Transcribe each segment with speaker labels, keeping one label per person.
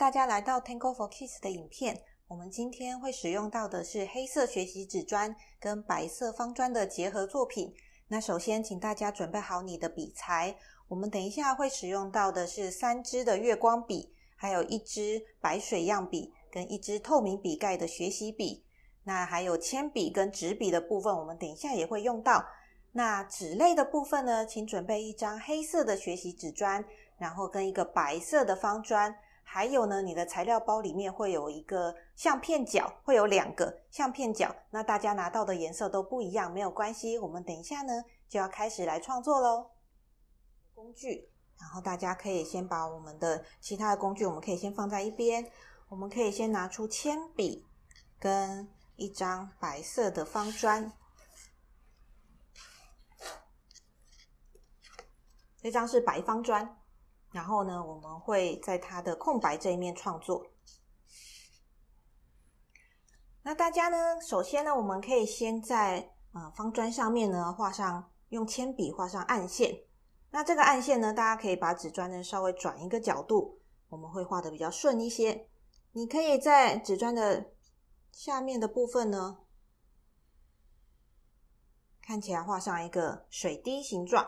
Speaker 1: 大家来到 Tango for Kids 的影片，我们今天会使用到的是黑色学习纸砖跟白色方砖的结合作品。那首先，请大家准备好你的笔材。我们等一下会使用到的是三支的月光笔，还有一支白水样笔跟一支透明笔盖的学习笔。那还有铅笔跟纸笔的部分，我们等一下也会用到。那纸类的部分呢，请准备一张黑色的学习纸砖，然后跟一个白色的方砖。还有呢，你的材料包里面会有一个相片角，会有两个相片角。那大家拿到的颜色都不一样，没有关系。我们等一下呢就要开始来创作喽。工具，然后大家可以先把我们的其他的工具，我们可以先放在一边。我们可以先拿出铅笔跟一张白色的方砖，这张是白方砖。然后呢，我们会在它的空白这一面创作。那大家呢，首先呢，我们可以先在呃方砖上面呢画上用铅笔画上暗线。那这个暗线呢，大家可以把纸砖呢稍微转一个角度，我们会画的比较顺一些。你可以在纸砖的下面的部分呢，看起来画上一个水滴形状。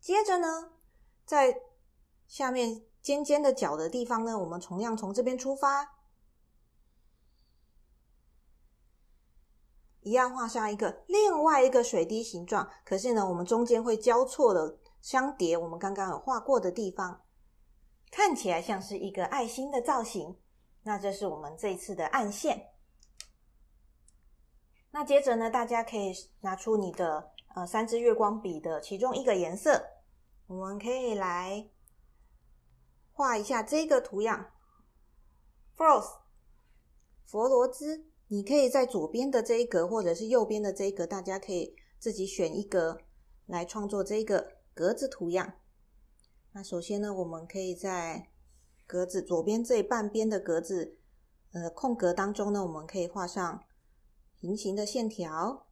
Speaker 1: 接着呢，在下面尖尖的角的地方呢，我们同样从这边出发，一样画上一个另外一个水滴形状。可是呢，我们中间会交错的相叠，我们刚刚有画过的地方，看起来像是一个爱心的造型。那这是我们这一次的暗线。那接着呢，大家可以拿出你的呃三支月光笔的其中一个颜色，我们可以来。画一下这个图样 f r o s e 佛罗兹，你可以在左边的这一格，或者是右边的这一格，大家可以自己选一格来创作这个格子图样。那首先呢，我们可以在格子左边这半边的格子，呃，空格当中呢，我们可以画上平行的线条，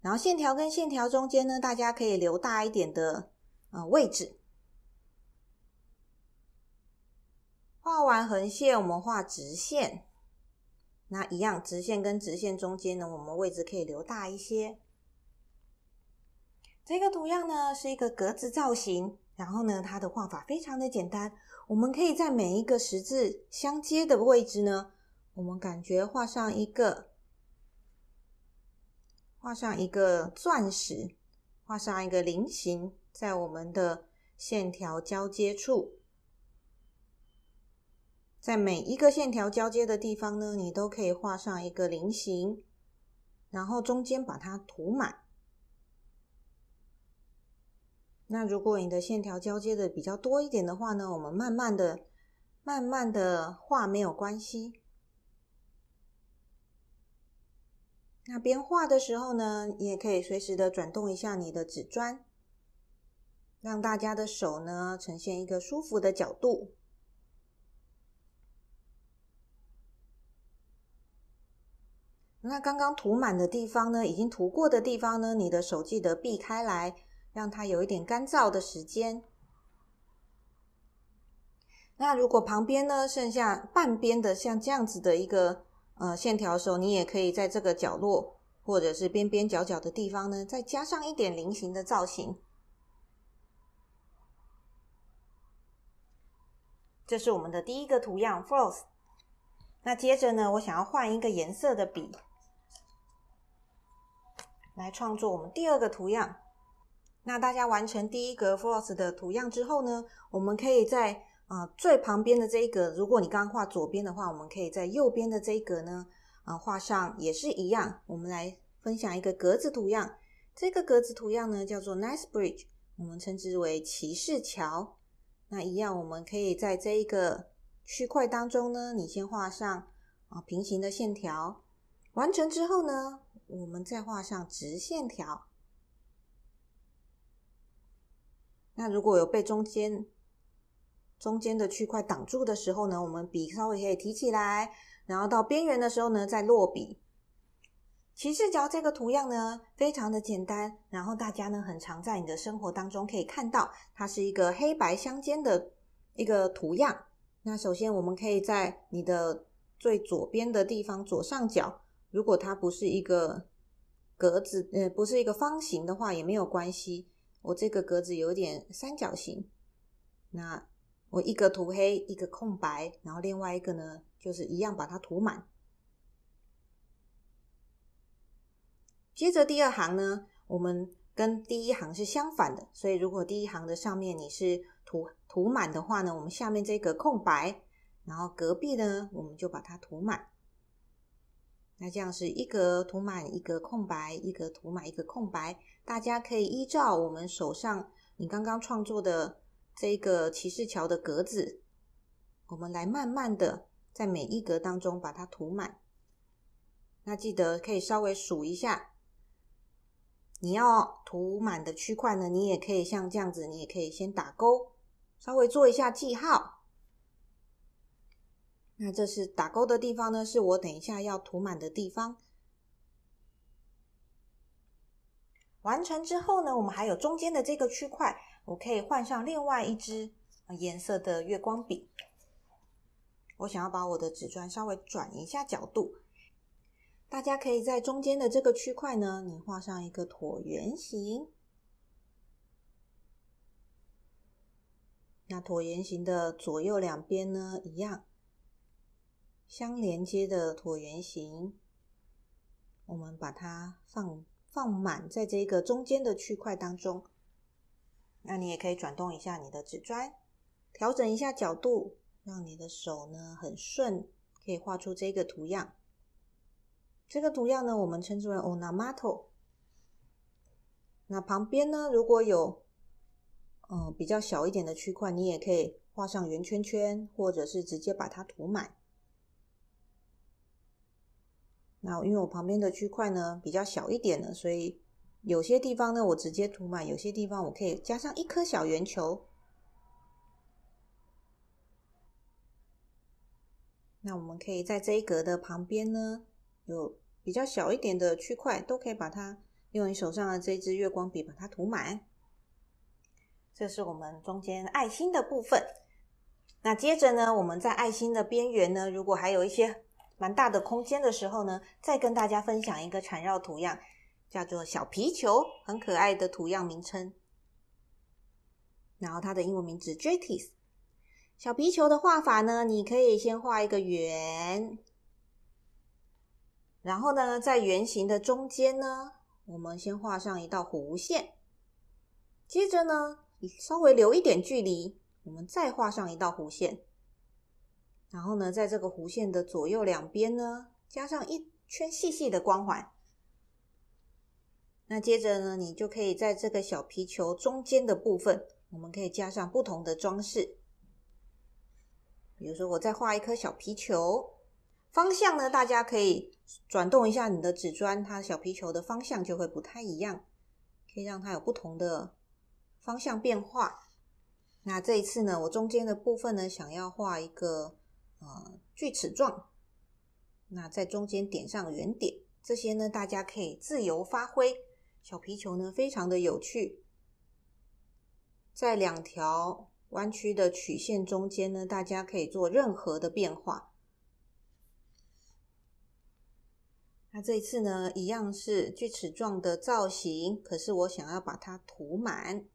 Speaker 1: 然后线条跟线条中间呢，大家可以留大一点的呃位置。画完横线，我们画直线。那一样，直线跟直线中间呢，我们位置可以留大一些。这个图样呢是一个格子造型，然后呢它的画法非常的简单。我们可以在每一个十字相接的位置呢，我们感觉画上一个，画上一个钻石，画上一个菱形，在我们的线条交接处。在每一个线条交接的地方呢，你都可以画上一个菱形，然后中间把它涂满。那如果你的线条交接的比较多一点的话呢，我们慢慢的、慢慢的画没有关系。那边画的时候呢，你也可以随时的转动一下你的纸砖，让大家的手呢呈现一个舒服的角度。那刚刚涂满的地方呢？已经涂过的地方呢？你的手记得避开来，让它有一点干燥的时间。那如果旁边呢剩下半边的像这样子的一个呃线条的时候，你也可以在这个角落或者是边边角角的地方呢，再加上一点菱形的造型。这是我们的第一个图样 f o r c 那接着呢，我想要换一个颜色的笔。来创作我们第二个图样。那大家完成第一个 force 的图样之后呢，我们可以在呃最旁边的这一格，如果你刚刚画左边的话，我们可以在右边的这一格呢，啊画上也是一样。我们来分享一个格子图样。这个格子图样呢叫做 n i c e b r i d g e 我们称之为骑士桥。那一样，我们可以在这一个区块当中呢，你先画上啊平行的线条。完成之后呢，我们再画上直线条。那如果有被中间中间的区块挡住的时候呢，我们笔稍微可以提起来，然后到边缘的时候呢再落笔。骑士角这个图样呢非常的简单，然后大家呢很常在你的生活当中可以看到，它是一个黑白相间的一个图样。那首先我们可以在你的最左边的地方左上角。如果它不是一个格子，呃，不是一个方形的话，也没有关系。我这个格子有点三角形，那我一个涂黑，一个空白，然后另外一个呢，就是一样把它涂满。接着第二行呢，我们跟第一行是相反的，所以如果第一行的上面你是涂涂满的话呢，我们下面这个空白，然后隔壁呢，我们就把它涂满。那这样是一格涂满，一格空白，一格涂满，一格空白。大家可以依照我们手上你刚刚创作的这个骑士桥的格子，我们来慢慢的在每一格当中把它涂满。那记得可以稍微数一下，你要涂满的区块呢，你也可以像这样子，你也可以先打勾，稍微做一下记号。那这是打勾的地方呢，是我等一下要涂满的地方。完成之后呢，我们还有中间的这个区块，我可以换上另外一支颜色的月光笔。我想要把我的纸砖稍微转一下角度。大家可以在中间的这个区块呢，你画上一个椭圆形。那椭圆形的左右两边呢，一样。相连接的椭圆形，我们把它放放满在这个中间的区块当中。那你也可以转动一下你的纸砖，调整一下角度，让你的手呢很顺，可以画出这个图样。这个图样呢，我们称之为 o n a m a t o 那旁边呢，如果有嗯比较小一点的区块，你也可以画上圆圈圈，或者是直接把它涂满。那因为我旁边的区块呢比较小一点了，所以有些地方呢我直接涂满，有些地方我可以加上一颗小圆球。那我们可以在这一格的旁边呢，有比较小一点的区块，都可以把它用你手上的这支月光笔把它涂满。这是我们中间爱心的部分。那接着呢，我们在爱心的边缘呢，如果还有一些。蛮大的空间的时候呢，再跟大家分享一个缠绕图样，叫做小皮球，很可爱的图样名称。然后它的英文名字 j e t i s 小皮球的画法呢，你可以先画一个圆，然后呢，在圆形的中间呢，我们先画上一道弧线，接着呢，稍微留一点距离，我们再画上一道弧线。然后呢，在这个弧线的左右两边呢，加上一圈细细的光环。那接着呢，你就可以在这个小皮球中间的部分，我们可以加上不同的装饰。比如说，我再画一颗小皮球，方向呢，大家可以转动一下你的纸砖，它小皮球的方向就会不太一样，可以让它有不同的方向变化。那这一次呢，我中间的部分呢，想要画一个。呃，锯齿状，那在中间点上圆点，这些呢，大家可以自由发挥。小皮球呢，非常的有趣，在两条弯曲的曲线中间呢，大家可以做任何的变化。那这一次呢，一样是锯齿状的造型，可是我想要把它涂满。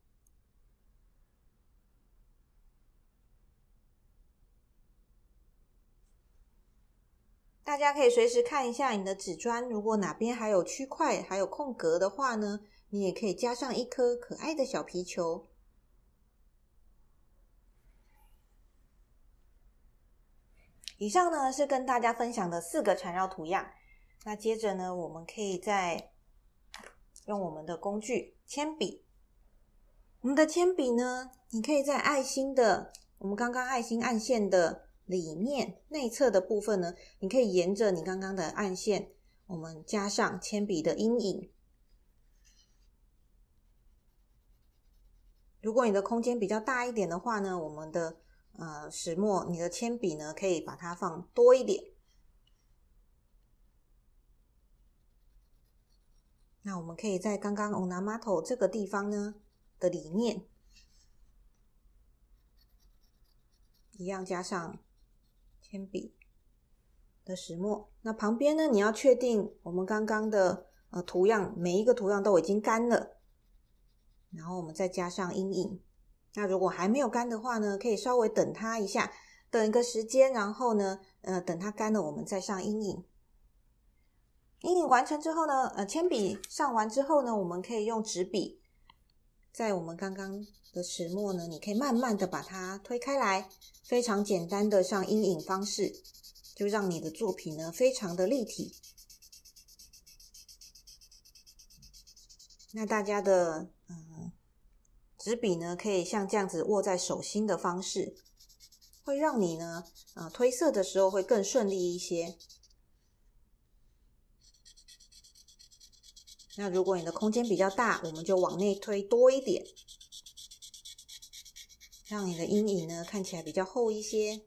Speaker 1: 大家可以随时看一下你的纸砖，如果哪边还有区块还有空格的话呢，你也可以加上一颗可爱的小皮球。以上呢是跟大家分享的四个缠绕图样。那接着呢，我们可以再用我们的工具铅笔，我们的铅笔呢，你可以在爱心的我们刚刚爱心暗线的。里面内侧的部分呢，你可以沿着你刚刚的暗线，我们加上铅笔的阴影。如果你的空间比较大一点的话呢，我们的呃石墨，你的铅笔呢可以把它放多一点。那我们可以在刚刚 onamato 这个地方呢的里面，一样加上。铅笔的石墨，那旁边呢？你要确定我们刚刚的呃图样，每一个图样都已经干了，然后我们再加上阴影。那如果还没有干的话呢，可以稍微等它一下，等一个时间，然后呢，呃，等它干了，我们再上阴影。阴影完成之后呢，呃，铅笔上完之后呢，我们可以用纸笔。在我们刚刚的石墨呢，你可以慢慢的把它推开来，非常简单的像阴影方式，就让你的作品呢非常的立体。那大家的嗯纸笔呢，可以像这样子握在手心的方式，会让你呢，呃推色的时候会更顺利一些。那如果你的空间比较大，我们就往内推多一点，让你的阴影呢看起来比较厚一些。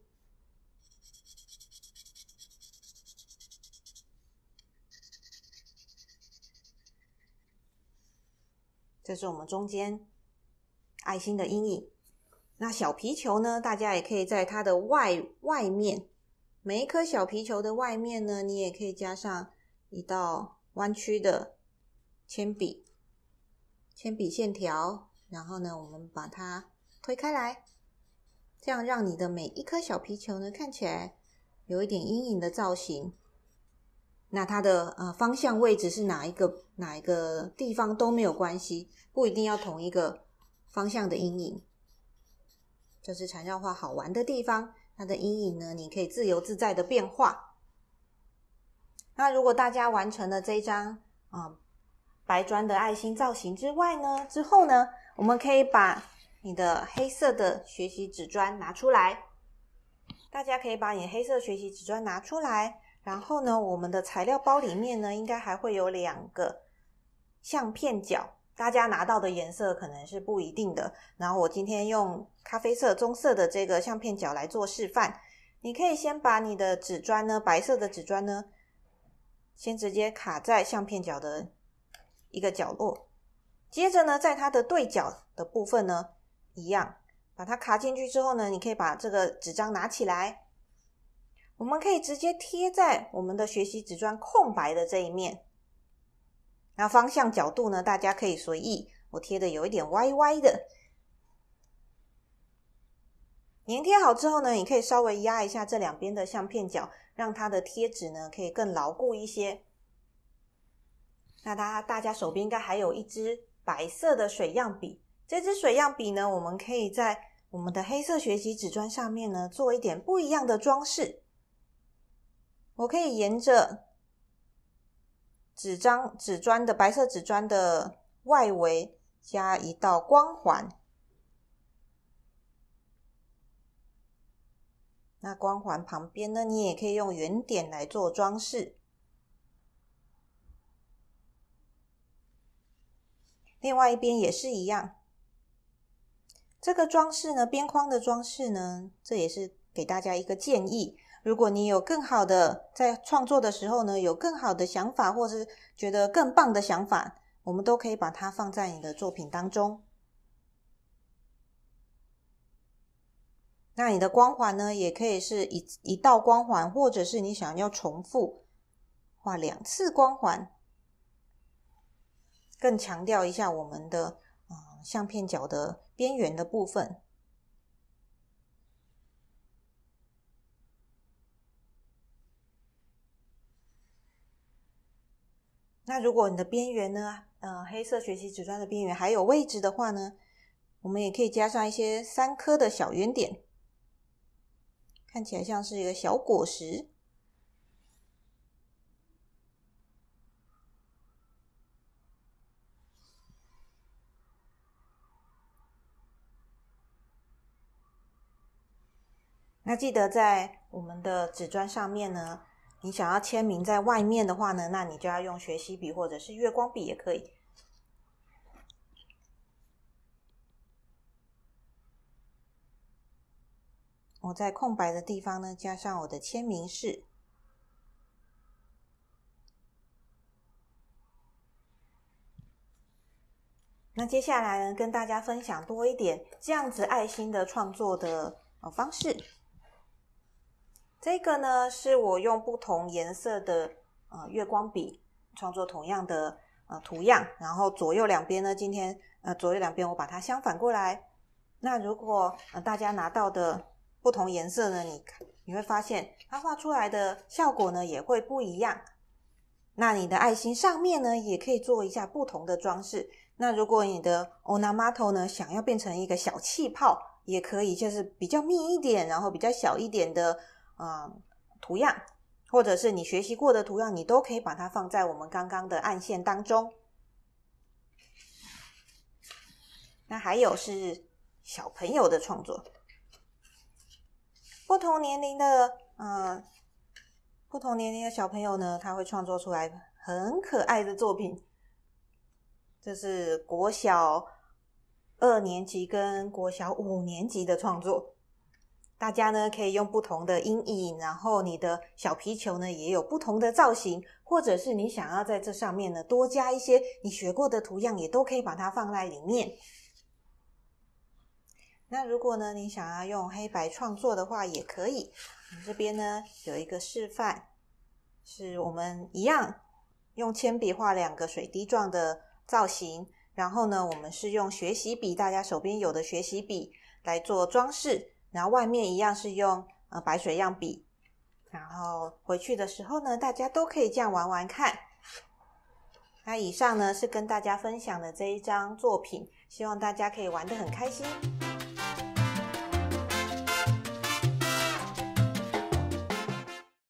Speaker 1: 这是我们中间爱心的阴影。那小皮球呢？大家也可以在它的外外面，每一颗小皮球的外面呢，你也可以加上一道弯曲的。铅笔，铅笔线条，然后呢，我们把它推开来，这样让你的每一颗小皮球呢，看起来有一点阴影的造型。那它的呃方向位置是哪一个？哪一个地方都没有关系，不一定要同一个方向的阴影。就是缠绕画好玩的地方，它的阴影呢，你可以自由自在的变化。那如果大家完成了这一张啊。白砖的爱心造型之外呢，之后呢，我们可以把你的黑色的学习纸砖拿出来。大家可以把你黑色学习纸砖拿出来，然后呢，我们的材料包里面呢，应该还会有两个相片角。大家拿到的颜色可能是不一定的。然后我今天用咖啡色、棕色的这个相片角来做示范。你可以先把你的纸砖呢，白色的纸砖呢，先直接卡在相片角的。一个角落，接着呢，在它的对角的部分呢，一样把它卡进去之后呢，你可以把这个纸张拿起来，我们可以直接贴在我们的学习纸砖空白的这一面。那方向角度呢，大家可以随意。我贴的有一点歪歪的。粘贴好之后呢，你可以稍微压一下这两边的相片角，让它的贴纸呢可以更牢固一些。那大家，大家手边应该还有一支白色的水样笔。这支水样笔呢，我们可以在我们的黑色学习纸砖上面呢，做一点不一样的装饰。我可以沿着纸张、纸砖的白色纸砖的外围加一道光环。那光环旁边呢，你也可以用圆点来做装饰。另外一边也是一样，这个装饰呢，边框的装饰呢，这也是给大家一个建议。如果你有更好的在创作的时候呢，有更好的想法，或者是觉得更棒的想法，我们都可以把它放在你的作品当中。那你的光环呢，也可以是一一道光环，或者是你想要重复画两次光环。更强调一下我们的啊相片角的边缘的部分。那如果你的边缘呢，呃，黑色学习纸砖的边缘还有位置的话呢，我们也可以加上一些三颗的小圆点，看起来像是一个小果实。那记得在我们的纸砖上面呢，你想要签名在外面的话呢，那你就要用学习笔或者是月光笔也可以。我在空白的地方呢，加上我的签名式。那接下来呢，跟大家分享多一点这样子爱心的创作的呃方式。这个呢，是我用不同颜色的呃月光笔创作同样的呃图样，然后左右两边呢，今天呃左右两边我把它相反过来。那如果呃大家拿到的不同颜色呢，你你会发现它画出来的效果呢也会不一样。那你的爱心上面呢，也可以做一下不同的装饰。那如果你的 o n a m a t o 呢，想要变成一个小气泡，也可以就是比较密一点，然后比较小一点的。嗯，图样或者是你学习过的图样，你都可以把它放在我们刚刚的暗线当中。那还有是小朋友的创作，不同年龄的，嗯，不同年龄的小朋友呢，他会创作出来很可爱的作品。这是国小二年级跟国小五年级的创作。大家呢可以用不同的阴影，然后你的小皮球呢也有不同的造型，或者是你想要在这上面呢多加一些你学过的图样，也都可以把它放在里面。那如果呢你想要用黑白创作的话，也可以。这边呢有一个示范，是我们一样用铅笔画两个水滴状的造型，然后呢我们是用学习笔，大家手边有的学习笔来做装饰。然后外面一样是用呃白水样笔，然后回去的时候呢，大家都可以这样玩玩看。那以上呢是跟大家分享的这一张作品，希望大家可以玩的很开心。